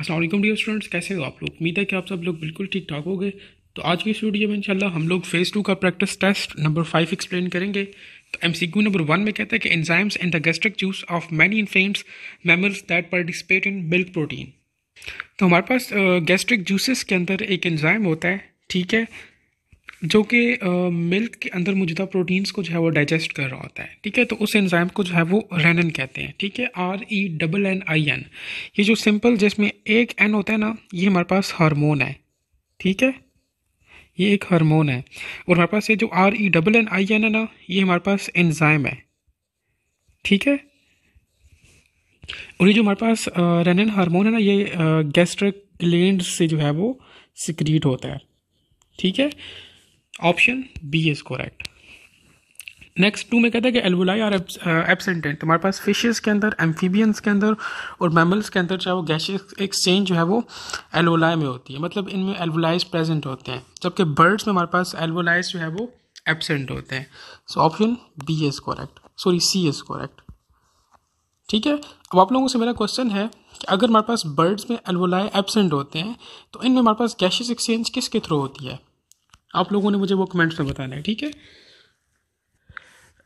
Aslam dear students कैसे हो आप लोग उम्मीद है कि आप सब लोग बिल्कुल ठीक ठाक हो गए तो आज की स्टूडियो में इंशाल्लाह हम लोग फ़ेज़ टू का practice test number five explain करेंगे तो एमसीक्यू नंबर वन में कहता है कि enzymes and the gastric juice of many infants mammals that participate in milk protein तो हमारे पास गैस्ट्रिक जूसेस के अंदर एक एंजाइम होता है ठीक है जो कि मिल्क के अंदर मौजूदा प्रोटीन्स को जो है वो डाइजेस्ट कर रहा होता है ठीक है तो उस एंजाइम को जो है वो रेनन कहते हैं ठीक है R E double N I N ये जो सिंपल जिसमें एक एन होता है ना ये हमारे पास हार्मोन है ठीक है ये एक हार्मोन है और हमारे पास ये जो R E double N I N है ना ये हमारे पास एंजाइम है ठीक है और ये जो हमारे पास रेनन हार्मोन है ना ये गैस्ट्रिक ग्लैंड से जो है वो सिक्रीट होता है ठीक है option B is correct next two में कहता है कि एल्वुलाई आर एबसेंट हैं तुम्हारे पास फिशेस के अंदर एम्फीबियंस के अंदर और मैमल्स के अंदर चाहे वो गैश एक्सचेंज जो है वो एल्वोलाई में होती है मतलब इनमें एल्वोलाइज प्रेजेंट होते हैं जबकि बर्ड्स में हमारे पास एल्वोलाइज जो है वो एबसेंट होते हैं so option B is correct sorry C is correct ठीक है अब आप लोगों से मेरा क्वेश्चन है कि अगर हमारे पास बर्ड्स में एल्वोलाई एबसेंट होते हैं तो इनमें हमारे पास गैशेज एक्सचेंज किसके थ्रू होती है आप लोगों ने मुझे वो कमेंट्स में बताना है ठीक है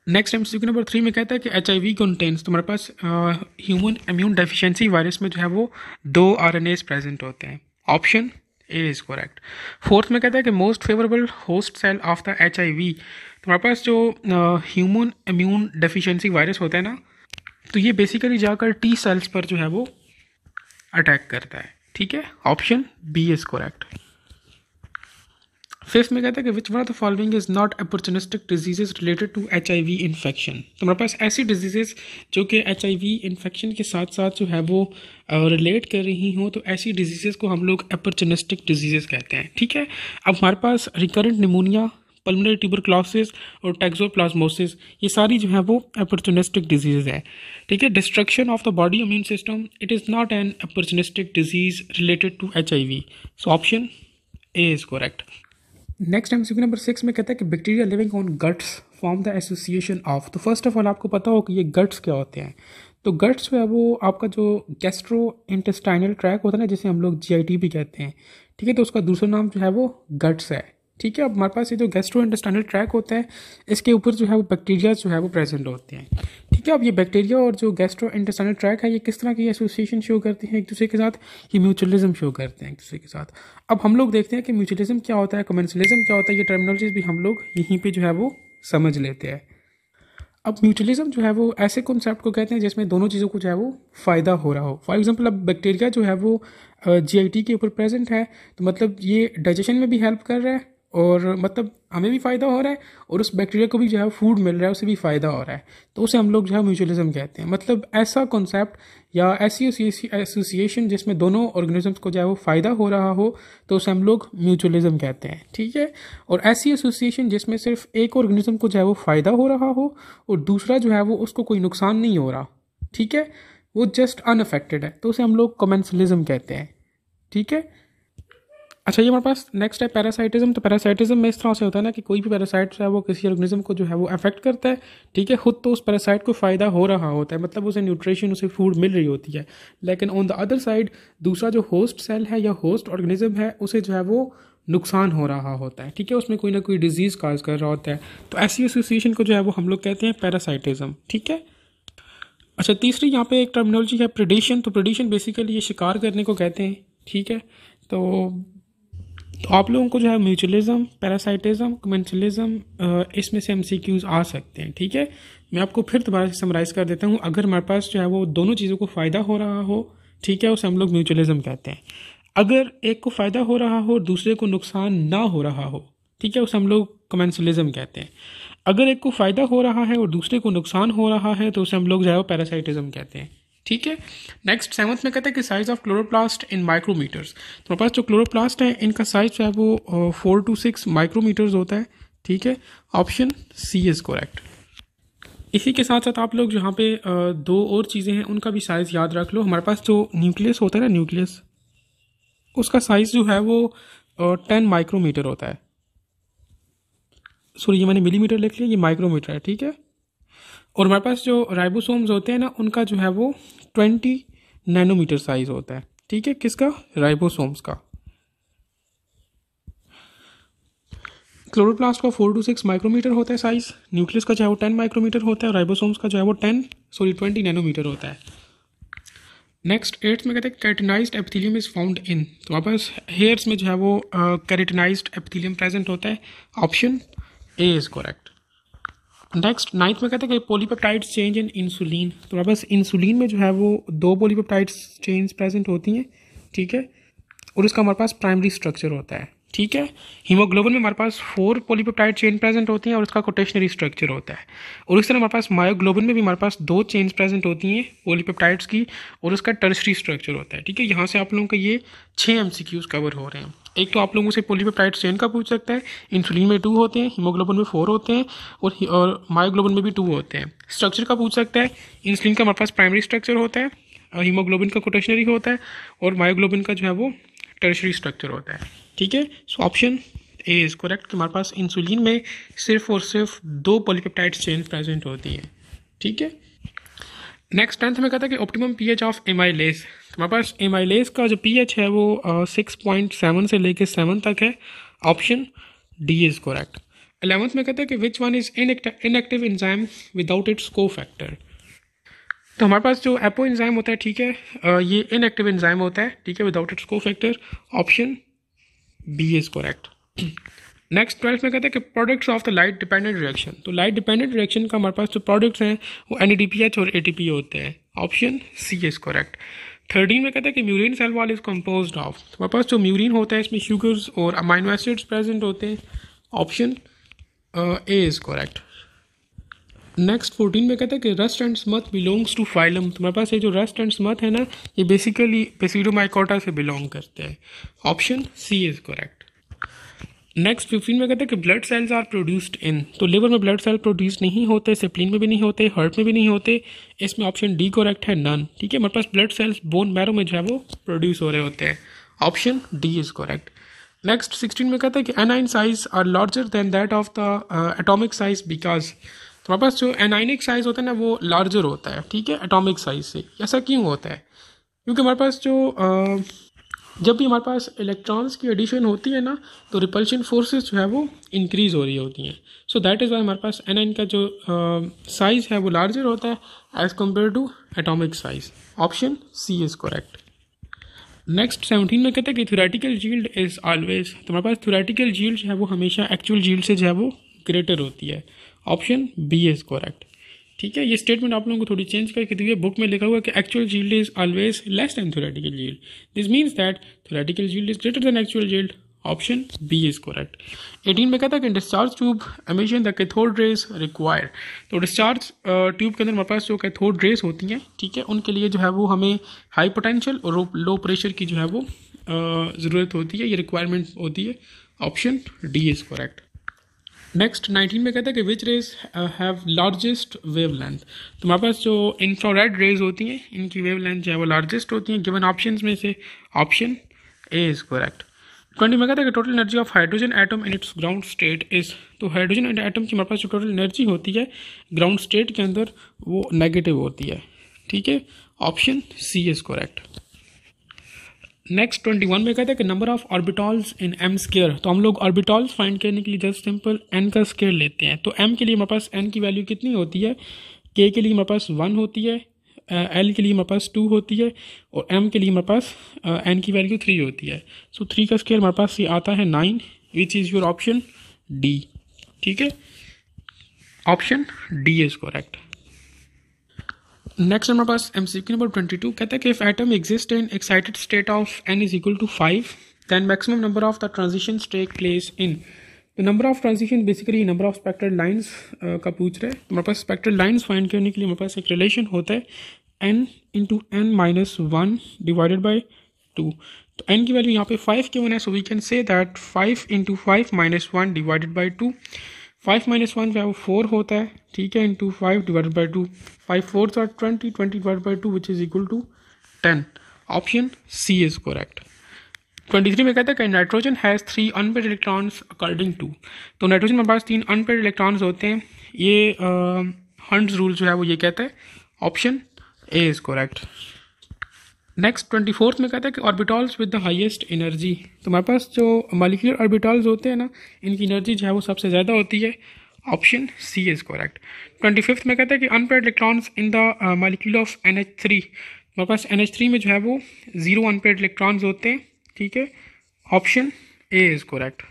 next M C number three में कहता है कि एच आई वी कंटेन्स तुम्हारे पास ह्यूमन इम्यून डेफिशिएंसी वायरस में जो है वो दो आर एन एज प्रेजेंट होते हैं option A is correct fourth में कहता है कि most favourable host cell of the H I V तुम्हारे पास जो ह्यूमन इम्यून डेफिशिएंसी वायरस होता है ना तो ये बेसिकली जाकर टी सेल्स पर जो है वो अटैक करता है ठीक है option B is correct fifth में कहता है कि which one of the following is not opportunistic diseases related to H I V infection तो हमारे पास ऐसी डिजीजेज जो कि एच आई वी इन्फेक्शन के साथ साथ जो है वो रिलेट कर रही हूँ तो ऐसी डिजीजेज को हम लोग अपॉर्चुनिस्टिक डिजीजेज कहते हैं ठीक है अब हमारे पास रिकरेंट निमोनिया पल्मोनरी ट्यूबरक्लोसिस और टेक्सोप्लाज्मोसिस ये सारी जो है वो अपॉर्चुनिस्टिक डिजीज है ठीक है destruction of the body immune system it is not an opportunistic disease related to H I V so option A is correct next M number six में कहता है कि bacteria living on guts form the association of तो first of all आपको पता हो कि ये गट्स क्या होते हैं तो गट्स जो है वो आपका जो गैस्ट्रो इंटेस्टाइनल ट्रैक होता है ना जिसे हम लोग जी भी कहते हैं ठीक है तो उसका दूसरा नाम जो है वो गट्स है ठीक है अब हमारे पास ये जो गैस्ट्रो इंटेस्टाइनल ट्रैक होता है इसके ऊपर जो है वो बैक्टीरिया जो है वो प्रेजेंट होते हैं ठीक है अब ये बैक्टीरिया और जो गैस्ट्रो इंटेस्टाइनल ट्रैक है ये किस तरह की एसोसिएशन शो करते हैं एक दूसरे के साथ ये म्यूचुअलिज्म शो करते हैं एक दूसरे के साथ अब हम लोग देखते हैं कि म्यूचुअलिज्म क्या होता है कमेंसलिज्म क्या होता है ये टर्मिनोलॉजीज भी हम लोग यहीं पर जो है वो समझ लेते हैं अब म्यूचुअलिज्म जो है वो ऐसे कॉन्सेप्ट को कहते हैं जिसमें दोनों चीज़ों को जो है वो फ़ायदा हो रहा हो फॉर एग्जांपल अब बैक्टीरिया जो है वो जीआईटी के ऊपर प्रेजेंट है तो मतलब ये डाइजेशन में भी हेल्प कर रहा है और मतलब हमें भी फ़ायदा हो रहा है और उस बैक्टीरिया को भी जो है फूड मिल रहा है उसे भी फ़ायदा हो रहा है तो उसे हम लोग जो है म्यूचुअलिज्म कहते हैं मतलब ऐसा कॉन्सेप्ट या ऐसी एसोसिएशन जिसमें दोनों ऑर्गेनिजम्स को जो है वो फ़ायदा हो रहा हो तो उसे हम लोग म्यूचुअलिज्म कहते हैं ठीक है और ऐसी एसोसिएशन जिसमें सिर्फ एक ऑर्गेनिज्म को जो है वो फ़ायदा हो रहा हो और दूसरा जो है वो उसको कोई नुकसान नहीं हो रहा ठीक है वो जस्ट अनअफेक्टेड है तो उसे हम लोग कमेंसलिज्म कहते हैं ठीक है अच्छा ये हमारे पास नेक्स्ट है पैरासाइटिज्म तो पैरासाइटिज्म में इस तरह से होता है ना कि कोई भी पैरासाइट है वो किसी ऑर्गेनिज्म को जो है वो अफेक्ट करता है ठीक है खुद तो उस पैरासाइट को फ़ायदा हो रहा होता है मतलब उसे न्यूट्रिशन उसे फूड मिल रही होती है लेकिन ऑन द अदर साइड दूसरा जो होस्ट सेल है या होस्ट ऑर्गेनिज्म है उसे जो है वो नुकसान हो रहा होता है ठीक है उसमें कोई ना कोई डिजीज़ काज कर रहा होता है तो ऐसी एसोसिएशन को जो है वो हम लोग कहते हैं पैरासाइटिज्म ठीक है अच्छा तीसरी यहाँ पे एक टर्मिनोलॉजी है प्रडिशन तो प्रडिशन बेसिकली ये शिकार करने को कहते हैं ठीक है तो तो आप लोगों को जो है म्यूचुअलिज्म पैरासाइटिज्म कमेंशलिज्म इसमें से एम आ सकते हैं ठीक है मैं आपको फिर दोबारा से समराइज़ कर देता हूँ अगर हमारे पास जो है वो दोनों चीज़ों को फ़ायदा हो रहा हो ठीक है उसे हम लोग म्यूचुअलिज्म कहते हैं अगर एक को फ़ायदा हो रहा हो और दूसरे को नुकसान ना हो रहा हो ठीक है उसे हम लोग कमेंसलिज्म कहते हैं अगर एक को फ़ायदा हो रहा है और दूसरे को नुकसान हो रहा है तो उसे हम लोग जो है वो पैरासाइटिज़म कहते हैं ठीक है नेक्स्ट सेवन्थ में कहते हैं कि size of chloroplast in micrometers तो हमारे पास जो क्लोरोप्लास्ट है इनका साइज जो है वो फोर टू सिक्स माइक्रोमीटर्स होता है ठीक है ऑप्शन सी इज़ करेक्ट इसी के साथ साथ आप लोग जहाँ पे दो और चीज़ें हैं उनका भी साइज़ याद रख लो हमारे पास जो न्यूक्लियस होता है ना न्यूक्लियस उसका साइज़ जो है वो टेन माइक्रोमीटर होता है सॉरी ये मैंने मिलीमीटर लिख लिया ये माइक्रोमीटर है ठीक है और हमारे पास जो राइबोसोम्स होते हैं ना उनका जो है वो ट्वेंटी नैनोमीटर साइज होता है ठीक है किसका राइबोसोम्स का क्लोरोप्लास्ट का फोर टू सिक्स माइक्रोमीटर होता है साइज न्यूक्लियस का जो है वो टेन माइक्रोमीटर होता है और राइबोसोम्स का जो है वो टेन सॉरी ट्वेंटी नैनोमीटर होता है नेक्स्ट एट्थ में कहते हैं keratinized epithelium is found in तो हमारे पास हेयर्स में जो है वो कैरेटनाइज्ड एपिथेलियम प्रेजेंट होता है option A is correct next ninth में कहते हैं कि पोलीपेप्टाइड चेंज इन इंसुलिन तो बस इंसुलिन में जो है वो दो पोलीपेप्टाइड चेंज प्रेजेंट होती हैं ठीक है और इसका हमारे पास प्राइमरी स्ट्रक्चर होता है ठीक है हीमोग्लोबिन में हमारे पास फोर पॉलीपेप्टाइड चेन प्रेजेंट होती हैं और उसका कोटेशनरी स्ट्रक्चर होता है और इस तरह हमारे पास मायोग्लोबिन में भी हमारे पास दो चेन्स प्रेजेंट होती हैं पॉलीपेप्टाइड्स की और उसका टर्सरी स्ट्रक्चर होता है ठीक है यहाँ से आप लोगों का ये छः एम कवर हो रहे हैं एक तो आप लोगों से पोलीपेप्टाइड चेन का पूछ सकता है इंसुलिन में टू होते हैं हीमोग्लोबिन में फोर होते हैं और और मायोग्लोबिन में भी टू होते हैं स्ट्रक्चर का पूछ सकता है इंसुलिन का हमारे पास प्राइमरी स्ट्रक्चर होता है हीमोग्लोबिन का कोटेशनरी होता है और मायोग्लोबिन का जो है वो टर्शरी स्ट्रक्चर होता है ठीक है so option A is correct हमारे पास इंसुलिन में सिर्फ और सिर्फ दो पॉलीपेप्टाइड चेन प्रेजेंट होती है ठीक है नेक्स्ट टेंथ में कहता है कि ऑप्टिमम पीएच ऑफ एमाइलेस तो हमारे पास लेस का जो पीएच है वो सिक्स पॉइंट सेवन से लेके सेवन तक है option D is correct eleventh में कहता है कि which one is inactive enzyme without its cofactor तो हमारे पास जो एपो इंजाइम होता है ठीक है ये इनएक्टिव इंजाइम होता है ठीक है without its cofactor option B is correct next twelfth में कहते हैं कि products of the light dependent reaction तो लाइट डिपेंडेंट रिएक्शन का हमारे पास जो प्रोडक्ट्स हैं वो एन और ए होते हैं option C is correct thirteen में कहते हैं कि murein cell wall is compose of हमारे पास जो म्यूरिन होता है इसमें शुगर्स और अमाइनो एसिड्स प्रेजेंट होते हैं option A is correct next fourteen में कहता है कि rust and smut belongs to phylum तुम्हारे पास ये जो रस्ट एंड स्मथ है ना ये बेसिकली पेसीडोमाइकोटा से बिलोंग करते हैं option C is correct next fifteen में कहते हैं कि blood cells are produced in तो लिवर में ब्लड सेल प्रोड्यूस नहीं होते सिप्लिन में भी नहीं होते हार्ट में भी नहीं होते इसमें ऑप्शन डी करेक्ट है नन ठीक है मेरे पास ब्लड सेल्स बोन मैरो में जो है वो प्रोड्यूस हो रहे होते हैं option D is correct next sixteen में कहते हैं कि anion size are larger than that of the atomic size because तो हमारे पास जो एनाइनिक साइज़ होता है ना वो लार्जर होता है ठीक है एटॉमिक साइज़ से ऐसा क्यों होता है क्योंकि हमारे पास जो जब भी हमारे पास इलेक्ट्रॉन्स की एडिशन होती है ना तो रिपल्शन फोर्सेस जो है वो इंक्रीज़ हो रही होती हैं सो दैट इज़ वाई हमारे पास एन एन का जो साइज़ है वो लार्जर होता है as compare to atomic size option C is correct next seventeen में कहते हैं कि थ्योरेटिकल जील्ड इज़ ऑलवेज तो हमारे पास थ्योरेटिकल जील्ड जो है वो हमेशा एक्चुअल जील्ड से जो है वो ग्रेटर होती है ऑप्शन बी इज करेक्ट ठीक है ये स्टेटमेंट आप लोगों को थोड़ी चेंज करके दी है बुक में लिखा हुआ है कि actual yield is always less than theoretical yield this means that theoretical yield is greater than actual yield option B is correct eighteen में कहता है कि discharge tube emission the cathode rays require तो डिस्चार्ज ट्यूब के अंदर हमारे पास जो कैथोड रेस होती हैं ठीक है उनके लिए जो है वो हमें हाई पोटेंशियल और लो प्रेशर की जो है वो ज़रूरत होती है ये रिक्वायरमेंट होती है option D is correct next nineteen में कहता है कि which rays have largest wavelength तो हमारे पास जो इंफ्रारेड रेज होती हैं इनकी वेव लेंथ जो है वो लार्जेस्ट होती हैं गिवन ऑप्शन में से option A is correct twenty में कहता है कि total energy of hydrogen atom in its ground state is तो हाइड्रोजन एटम की हमारे पास जो टोटल एनर्जी होती है ग्राउंड स्टेट के अंदर वो नेगेटिव होती है ठीक है option C is correct next twenty one में कहते हैं कि number of orbitals in M square तो हम लोग ऑर्बिटॉल्स फाइंड करने के लिए जस्ट सिंपल एन का स्केयर लेते हैं तो एम के लिए हमारे पास एन की वैल्यू कितनी होती है के के लिए हमारे पास वन होती है एल uh, के लिए हमारे पास टू होती है और एम के लिए हमारे पास एन uh, की वैल्यू थ्री होती है सो थ्री का स्केयर हमारे पास ये आता है nine which is your option D ठीक है option D is correct next uh, हमारे पास M C Q number twenty two कहते हैं कि if atom exist in excited state of N is equal to five then maximum number of the transition take place in the number of transition basically number of spectral lines का पूछ रहे हैं हमारे पास expected lines fine करने के लिए हमारे पास एक रिलेशन होता है N into N minus one divided by two तो एन की वैल्यू यहाँ पे फाइव क्यों है so we can say that five into five minus one divided by two five minus one जो है वो फोर होता है ठीक है into five divide by two five four था twenty twenty divide by two which is equal to ten option C is correct twenty three में कहता है कि nitrogen has three unpaired electrons according to तो नाइट्रोजन के पास तीन unpaired electrons होते हैं ये हंड्स uh, रूल जो है वो ये कहता है option A is correct next twenty fourth में कहता है कि orbitals with the highest energy तो हमारे पास जो मालिकुलर ऑर्बिटॉल्स होते हैं ना इनकी एनर्जी जो है वो सबसे ज़्यादा होती है option C is correct twenty fifth में कहता है कि unpaired electrons in the molecule of N H three हमारे पास एन एच थ्री में जो है वो ज़ीरो अनपेड इलेक्ट्रॉन्स होते हैं ठीक है option A is correct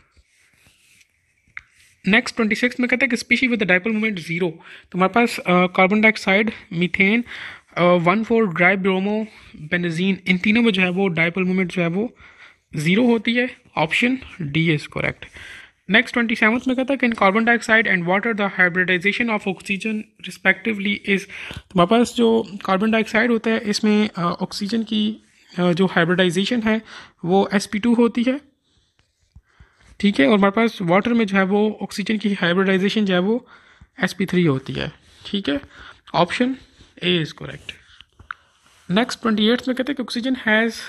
next twenty six में कहता है कि species with dipole moment zero तो हमारे पास carbon dioxide methane one four di bromo benzene इन तीनों में जो है वो डाइपल मोमेंट जो है वो ज़ीरो होती है option D is correct next twenty seventh में कहता है कि carbon dioxide and water the hybridization of oxygen respectively is हमारे पास जो कार्बन डाइऑक्साइड होता है इसमें ऑक्सीजन uh, की uh, जो हाइब्रिडाइजेशन है वो एस पी टू होती है ठीक है और हमारे पास वाटर में जो है वो ऑक्सीजन की हाइब्रिडाइजेशन जो है वो एस पी थ्री होती है ठीक है option A is correct next twenty eighth में कहते हैं कि oxygen has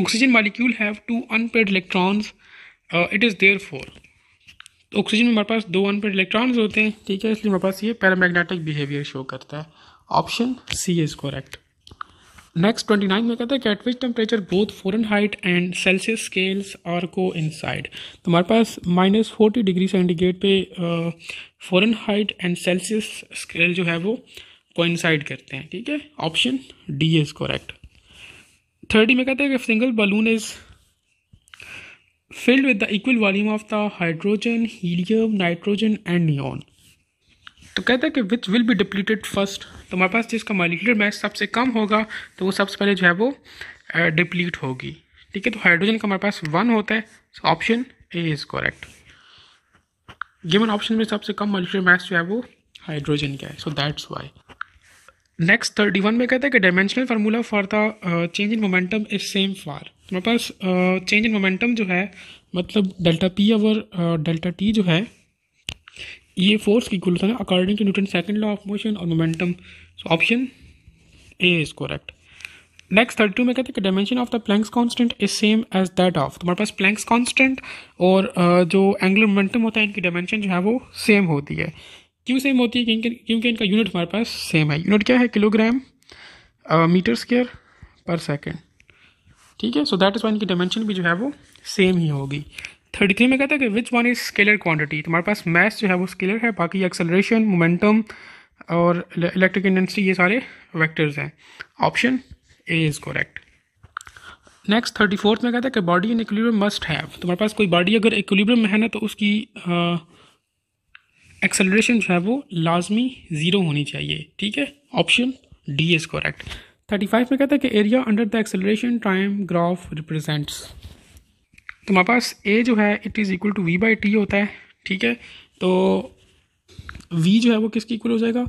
oxygen molecule have two unpaired electrons it is there four तो ऑक्सीजन में हमारे पास दो अनपेड इलेक्ट्रॉन्स होते हैं ठीक है इसलिए हमारे पास ये पैरामैग्नेटिक बिहेवियर शो करता है option C is correct next twenty nine में कहता है कि at which temperature both Fahrenheit and Celsius scales are coincide तो हमारे पास माइनस फोर्टी डिग्री सेंटीग्रेड पे Fahrenheit and Celsius scale जो है वो कोइंसाइड करते हैं ठीक है option D is correct thirty में कहते हैं कि single balloon is filled with the equal volume of the hydrogen helium nitrogen and neon तो कहता है कि which will be depleted first तो हमारे पास जिसका मालिकुलर मैस सबसे कम होगा तो वो सबसे पहले जो है वो डिप्लीट uh, होगी ठीक है तो हाइड्रोजन का हमारे पास वन होता है option A is correct given option में सबसे कम मालिकुलर मैस जो है वो हाइड्रोजन का है so that's why next thirty one में कहता है कि dimensional formula for the change in momentum is same for हमारे पास चेंज इन मोमेंटम जो है मतलब डेल्टा पी और डेल्टा टी जो है ये फोर्स की गुलता है according to Newton second law of motion और momentum so option A is correct next thirty two में कहते हैं कि dimension of the Planck's constant is same as that of तुम्हारे पास प्लैंक्स uh, मतलब uh, कॉन्स्टेंट और uh, जो एंगुलर मोमेंटम होता है इनकी डायमेंशन जो है वो सेम होती है क्यों सेम होती है क्योंकि क्योंकि इनका यूनिट हमारे पास सेम है यूनिट क्या है किलोग्राम मीटर स्क्वेयर पर सेकेंड ठीक है सो दैट इज़ वाई इनकी डायमेंशन भी जो है वो सेम ही होगी थर्टी थ्री में कहता है कि which one is scalar quantity तुम्हारे पास मैथ जो है वो स्केलर है बाकी एक्सेलरेशन मोमेंटम और इलेक्ट्रिक इंडस्ट्री ये सारे वेक्टर्स हैं option A is correct next thirty fourth में कहता है कि body in equilibrium must have तुम्हारे पास कोई बॉडी अगर इक्विलिब्रियम में है ना तो उसकी uh, एक्सेलरेशन जो है वो लाजमी ज़ीरो होनी चाहिए ठीक है option D is correct thirty five में कहता है कि area under the acceleration time graph represents तो हमारे पास ए जो है it is equal to V by T होता है ठीक है तो वी जो है वो किसके इक्वल हो जाएगा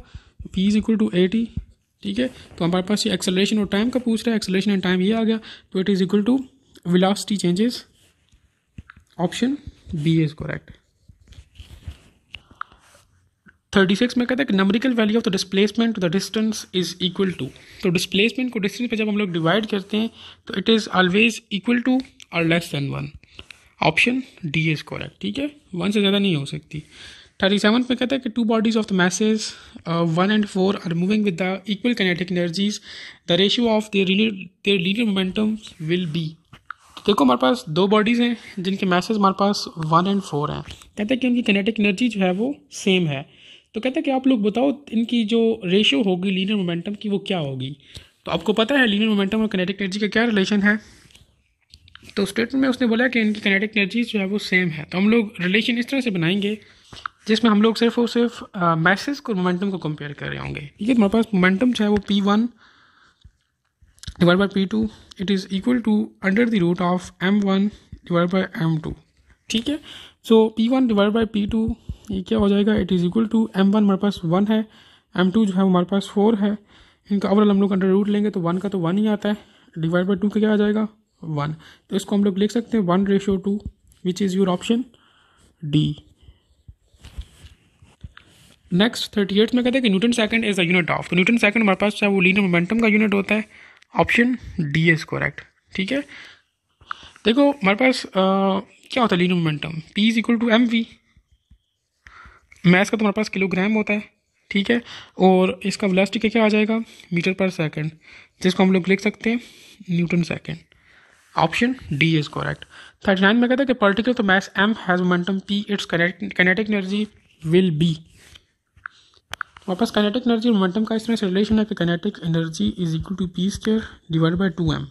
V is equal to A T ठीक है तो हमारे पास ये एक्सेलरेशन और टाइम का पूछ रहा है एक्सेलरेशन एंड टाइम ये आ गया तो it is equal to velocity changes option B is correct thirty six में कहता है कि numerical value of the displacement to the distance is equal to तो डिस्प्लेसमेंट को डिस्टेंस पे जब हम लोग डिवाइड करते हैं तो it is always equal to और less than one option D is correct ठीक है वन से ज़्यादा नहीं हो सकती थर्टी सेवन में कहता है कि two bodies of the masses one and four are moving with the equal kinetic energies the ratio of their their linear momentum will be देखो हमारे पास दो बॉडीज़ हैं जिनके मैसेज हमारे पास वन एंड फोर हैं कहते हैं कि उनकी कैनेटिक एनर्जी जो है वो सेम है तो कहता है कि आप लोग बताओ इनकी जो रेशियो होगी लीनियर मोमेंटम की वो क्या होगी तो आपको पता है लीनियर मोमेंटम और कनेटिक एनर्जी का क्या रिलेशन है तो स्टेटमेंट में उसने बोला कि इनकी कनेटिक एनर्जी जो है वो सेम है तो हम लोग रिलेशन इस तरह से बनाएंगे जिसमें हम लोग सिर्फ और सिर्फ मैसेज को मोमेंटम को कंपेयर कर रहे होंगे ठीक है हमारे पास मोमेंटम जो है वो P one divide by P two it is equal to under the root of M one divide by M two ठीक है so P one divide by P two ये क्या हो जाएगा it is equal to M one हमारे पास one है M two जो है हमारे पास फोर है इनका ओवरऑल हम लोग अंडर रूट लेंगे तो वन का तो वन ही आता है डिवाइड बाई टू का क्या आ जाएगा वन तो इसको हम लोग लिख सकते हैं one ratio two which is your option D next thirty eight में कहते हैं कि newton second is a unit of तो न्यूटन सेकंड हमारे पास है वो लीनियर मोमेंटम का यूनिट होता है ऑप्शन डी इज़ करेक्ट ठीक है देखो हमारे पास आ, क्या होता है linear momentum P is equal to M V mass का तुम्हारे पास किलोग्राम होता है ठीक है और इसका वेलोसिटी क्या क्या आ जाएगा मीटर पर सेकंड जिसको हम लोग लिख सकते हैं newton second option D is correct thirty nine में कहता है कि पर्टिकुलर तो mass M has momentum P its kinetic energy will be वापस कनेटिक एनर्जी मोमेंटम का इसमें रिलेशन है कि kinetic energy is equal to P square divide by two M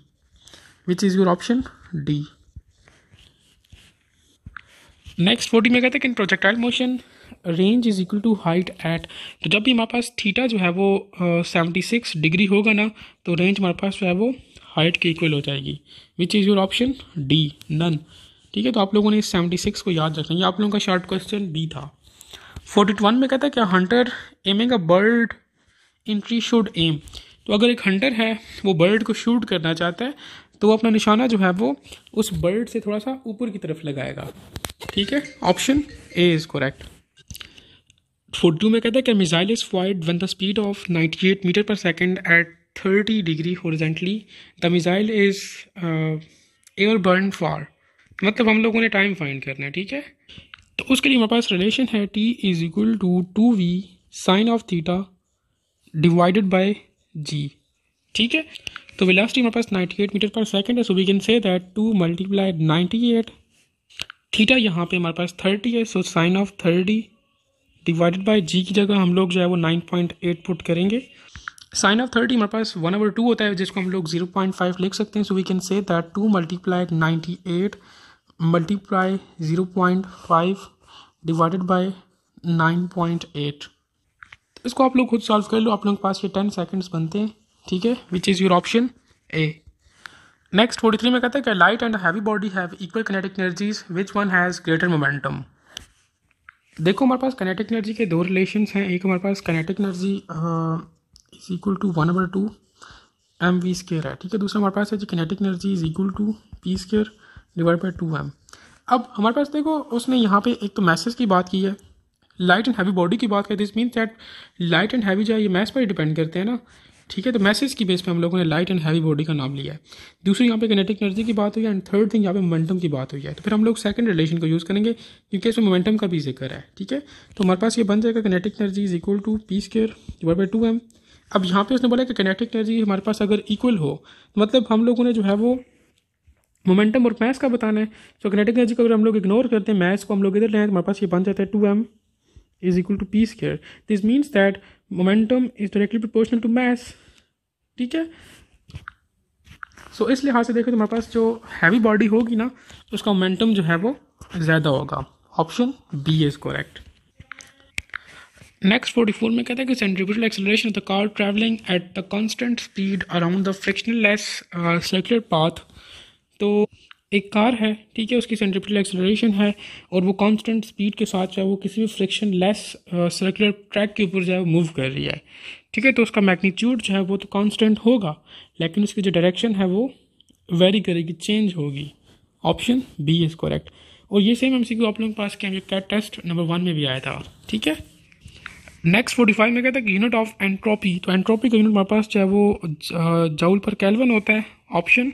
which is your option D next forty में कहते हैं कि in projectile motion range is equal to height at तो जब भी हमारे पास थीटा जो है वो सेवेंटी सिक्स डिग्री होगा ना तो रेंज हमारे पास जो है वो हाइट के इक्वल हो जाएगी which is your option D none ठीक है तो आप लोगों ने इस सेवेंटी सिक्स को याद रखना ये आप लोगों का शॉर्ट क्वेश्चन बी था फोर्टी वन में कहता है क्या hunter aiming a bird in tree should aim तो अगर एक हंटर है वो बर्ड को शूट करना चाहता है तो वो अपना निशाना जो है वो उस बर्ड से थोड़ा सा ऊपर की तरफ लगाएगा ठीक है option A is correct forty two में कहता है कि missile is fired one the speed of ninety eight metre पर second at thirty degree horizontally the missile is airborne for मतलब हम लोगों ने टाइम फाइंड करना है ठीक है तो उसके लिए हमारे पास रिलेशन है T is equal to two V sine of theta divided by G ठीक है तो वेलोसिटी हमारे पास नाइन्टी एट मीटर पर सेकेंड है so we can say that two multiply eight theta यहाँ पे हमारे पास थर्टी है so sine of thirty divided by G की जगह हम लोग जो है वो नाइन पॉइंट एट पुट करेंगे साइन ऑफ थर्टी हमारे पास वन ओवर टू होता है जिसको हम लोग जीरो पॉइंट फाइव लिख सकते हैं so we can say that two multiply ninety eight multiply zero point five divided by nine point eight इसको आप लोग खुद सॉल्व कर लो आप लोगों के पास ये टेन सेकेंड्स बनते हैं ठीक है which is your option A next forty three में कहते हैं कि light and heavy body have equal kinetic energies which one has greater momentum देखो हमारे पास कनेटिक एनर्जी के दो रिलेशन हैं एक हमारे पास kinetic energy is equal to one over two M V square है ठीक है दूसरा हमारे पास है जी kinetic energy is equal to P square divide by two M अब हमारे पास देखो उसने यहाँ पे एक तो मैसेज की बात की है लाइट एंड हैवी बॉडी की बात कर this mean that light and heavy जो है ये मैस पर ही डिपेंड करते हैं ना ठीक है तो मैसेज की बेस पे हम लोगों ने लाइट एंड हैवी बॉडी का नाम लिया है दूसरी यहाँ पे कनेटिक एनर्जी की बात हुई है एंड थर्ड थिंग यहाँ पे मोमेंटम की बात हुई है तो फिर हम लोग सेकंड रिलेशन को यूज़ करेंगे क्योंकि इसमें मोमेंटम का भी जिक्र है ठीक है तो हमारे पास ये बन जाएगा kinetic energy is equal to P square divide by two M अब यहाँ पे उसने बोला कि कनेटिक एनर्जी हमारे पास अगर इक्वल हो तो मतलब हम लोगों ने जो है वो मोमेंटम और मैथ का बताना है तो कनेटिक एनर्जी को अगर हम लोग इग्नोर करते हैं मैथ्स को हम लोग इधर लें तो हमारे पास ये बन जाता है two M is equal to p square this means that momentum is directly proportional to mass ठीक है सो so, इस लिहाज से देखो तो हमारे पास जो हैवी बॉडी होगी ना उसका मोमेंटम जो है वो ज़्यादा होगा option B is correct next forty four में कहते हैं कि centripetal acceleration of the car travelling at the constant speed around the frictional less circular path तो एक कार है ठीक है उसकी सेंट्रिपिटल एक्सलेशन है और वो कांस्टेंट स्पीड के साथ जो है वो किसी भी फ्रिक्शन लेस सर्कुलर ट्रैक के ऊपर जो है वो मूव कर रही है ठीक है तो उसका मैग्नीट्यूड जो है वो तो कांस्टेंट होगा लेकिन उसकी जो डायरेक्शन है वो वेरी करेगी चेंज होगी ऑप्शन बी इज़ करेक्ट और ये सेम एम सी आप लोगों के पास क्या कैट टेस्ट नंबर वन में भी आया था ठीक है नेक्स्ट फोर्टी फाइव में कहता है यूनिट ऑफ एंट्रोपी तो एंट्रोपी का यूनिट हमारे पास जो है वो जाउल uh, पर कैलवन होता है option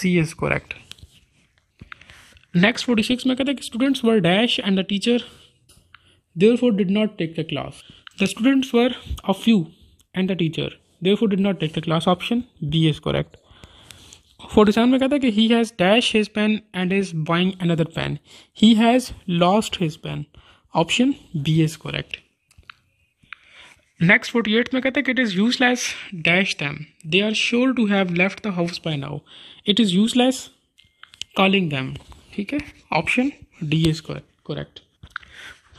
C is correct Next 46 mechanics students were dash and the teacher therefore did not take the class. The students were a few and the teacher therefore did not take the class option B is correct. 47 में कहता है he has dash his pen and is buying another pen. He has lost his pen. Option B is correct. Next 48 में कहता है it is useless dash them. They are sure to have left the house by now. It is useless calling them. ठीक है option D is correct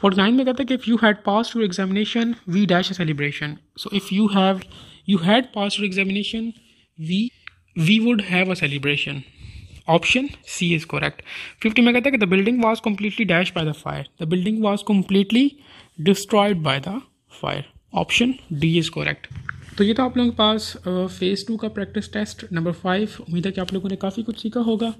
forty nine में कहता है कि if you had pass two examination we dash celebration so if you have you had pass two examination we we would have a celebration option C is correct fifty में कहता है कि the building was completely dash by the fire the building was completely destroyed by the fire option D is correct तो ये था आप लोगों के पास फेज़ टू का प्रैक्टिस टेस्ट नंबर फाइव उम्मीद है कि आप लोगों ने काफ़ी कुछ सीखा होगा